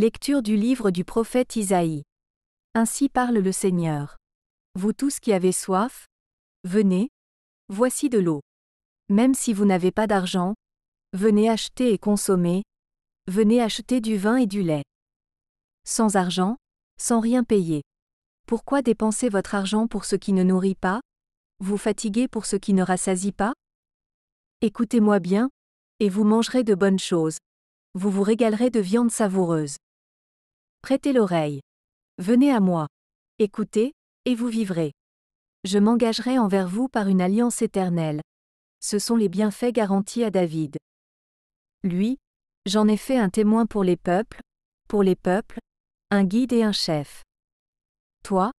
Lecture du livre du prophète Isaïe. Ainsi parle le Seigneur. Vous tous qui avez soif, venez, voici de l'eau. Même si vous n'avez pas d'argent, venez acheter et consommer, venez acheter du vin et du lait. Sans argent, sans rien payer. Pourquoi dépenser votre argent pour ce qui ne nourrit pas Vous fatiguer pour ce qui ne rassasie pas Écoutez-moi bien, et vous mangerez de bonnes choses. Vous vous régalerez de viande savoureuse. Prêtez l'oreille. Venez à moi. Écoutez, et vous vivrez. Je m'engagerai envers vous par une alliance éternelle. Ce sont les bienfaits garantis à David. Lui, j'en ai fait un témoin pour les peuples, pour les peuples, un guide et un chef. Toi,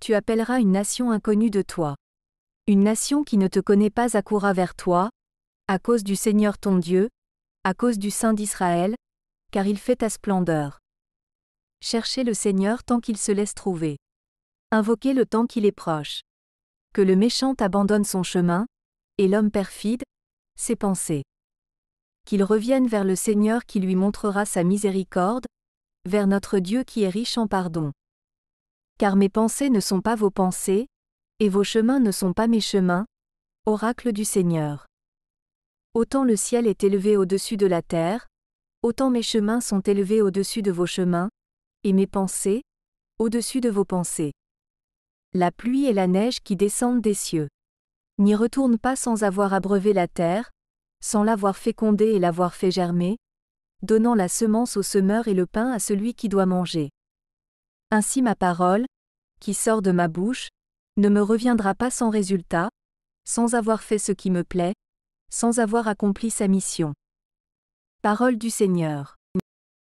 tu appelleras une nation inconnue de toi. Une nation qui ne te connaît pas accourra vers toi, à cause du Seigneur ton Dieu, à cause du Saint d'Israël, car il fait ta splendeur. Cherchez le Seigneur tant qu'il se laisse trouver. Invoquez le temps qu'il est proche. Que le méchant abandonne son chemin, et l'homme perfide, ses pensées. Qu'il revienne vers le Seigneur qui lui montrera sa miséricorde, vers notre Dieu qui est riche en pardon. Car mes pensées ne sont pas vos pensées, et vos chemins ne sont pas mes chemins, oracle du Seigneur. Autant le ciel est élevé au-dessus de la terre, autant mes chemins sont élevés au-dessus de vos chemins, et mes pensées, au-dessus de vos pensées. La pluie et la neige qui descendent des cieux. N'y retournent pas sans avoir abreuvé la terre, sans l'avoir fécondée et l'avoir fait germer, donnant la semence au semeur et le pain à celui qui doit manger. Ainsi ma parole, qui sort de ma bouche, ne me reviendra pas sans résultat, sans avoir fait ce qui me plaît, sans avoir accompli sa mission. Parole du Seigneur.